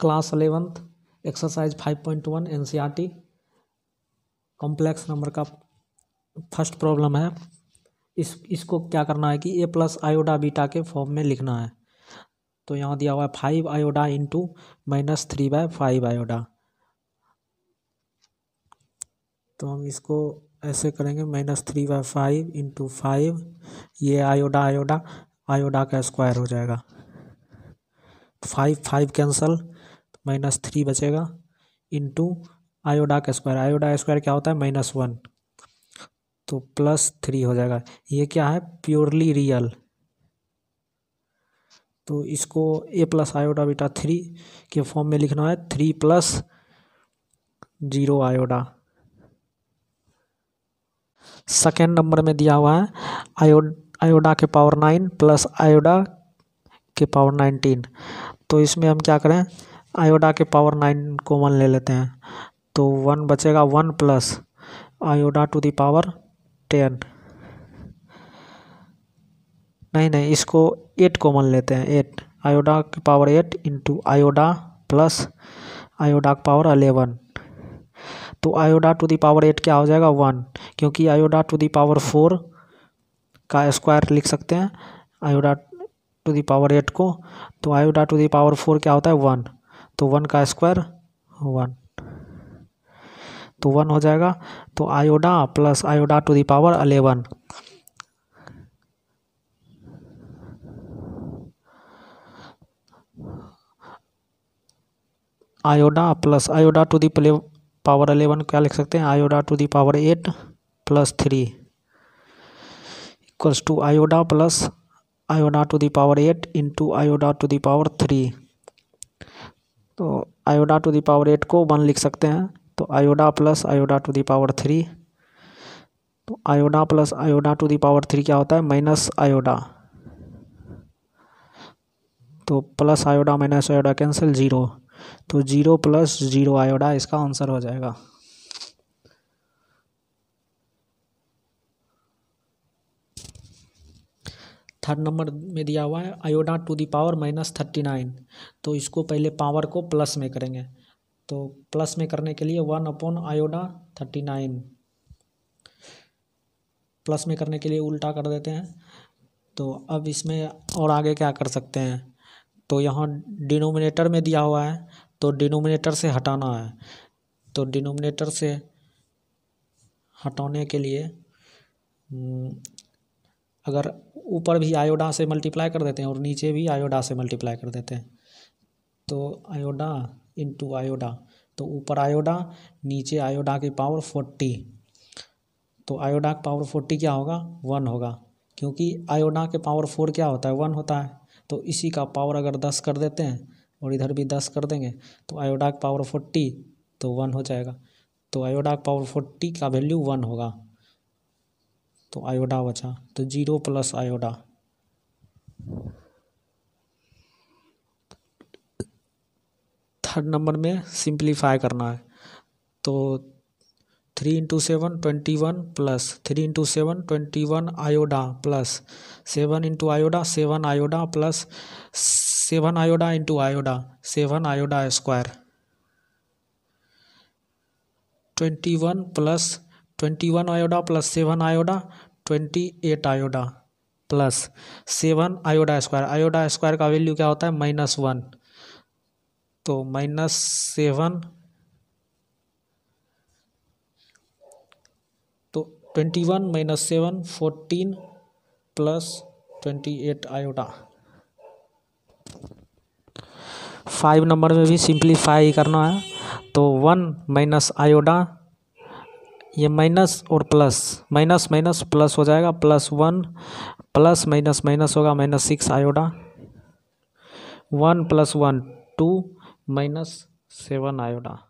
class eleventh exercise five point one N C R T complex number का first problem है इस इसको क्या करना है कि ए प्लस आयोडा बीटा के फॉर्म में लिखना है तो यहाँ दिया हुआ है five iota into minus three by five iota तो हम इसको ऐसे करेंगे minus three by five into five ये आयोडा आयोडा आयोडा का स्क्वायर हो जाएगा five five cancel minus three बचेगा इंटू आयोडा का स्क्वायर आयोडा स्क्वायर क्या होता है माइनस वन तो प्लस थ्री हो जाएगा ये क्या है प्योरली रियल तो इसको a plus iota beta three के फॉर्म में लिखना है three plus zero iota second number में दिया हुआ है आयो आयोडा के पावर नाइन प्लस आयोडा के पावर नाइनटीन तो इसमें हम क्या करें आयोडा के पावर नाइन कॉमन ले लेते हैं तो वन बचेगा one plus iota to the power ten नहीं नहीं इसको एट कॉमन लेते हैं एट आयोडा की power eight into iota plus iota की पावर अलेवन तो iota to the power eight क्या हो जाएगा वन क्योंकि iota to the power four का स्क्वायर लिख सकते हैं iota to the power eight को तो iota to the power four क्या होता है वन तो वन का स्क्वायर वन तो वन हो जाएगा तो आयोडा प्लस आयोडा टू दावर power eleven iota plus iota to the power eleven क्या लिख सकते हैं iota to the power eight plus three equals to iota plus iota to the power eight into iota to the power three तो iota to the power eight को one लिख सकते हैं तो iota plus iota to the power three तो iota plus iota to the power three क्या होता है माइनस आयोडा तो plus iota minus iota cancel zero तो ज़ीरो प्लस ज़ीरो आयोडा इसका आंसर हो जाएगा थर्ड नंबर में दिया हुआ है iota to the power minus thirty nine तो इसको पहले पावर को प्लस में करेंगे तो प्लस में करने के लिए one upon iota thirty nine plus में करने के लिए उल्टा कर देते हैं तो अब इसमें और आगे क्या कर सकते हैं तो यहाँ डिनोमिनेटर में दिया हुआ है तो डिनोमिनेटर से हटाना है तो डिनोमिनेटर से हटाने के लिए हम्म, अगर ऊपर भी आयोडा से मल्टीप्लाई कर देते हैं और नीचे भी आयोडा से मल्टीप्लाई कर देते हैं तो आयोडा इंटू आयोडा तो ऊपर आयोडा नीचे आयोडा की पावर फोर्टी तो आयोडा की पावर फोर्टी क्या होगा वन होगा क्योंकि आयोडा के पावर फोर क्या होता है वन होता है तो इसी का पावर अगर दस कर देते हैं और इधर भी दस कर देंगे तो आयोडा की पावर फोर्टी तो वन हो जाएगा तो आयोडा की पावर फोर्टी का वैल्यू वन होगा तो आयोडा बचा तो zero plus iota third number में सिंप्लीफाई करना है तो three into seven twenty one plus three into seven twenty one iota plus seven into iota seven iota plus seven iota into iota seven iota square twenty one plus twenty one iota plus seven iota twenty eight iota plus seven iota square iota square का value क्या होता है minus one तो minus seven तो twenty one minus seven fourteen plus twenty eight iota five number में भी simplify करना है तो वन माइनस आयोडा ये माइनस और प्लस माइनस माइनस प्लस हो जाएगा plus one plus minus minus होगा minus six iota one plus one two minus seven आयोडा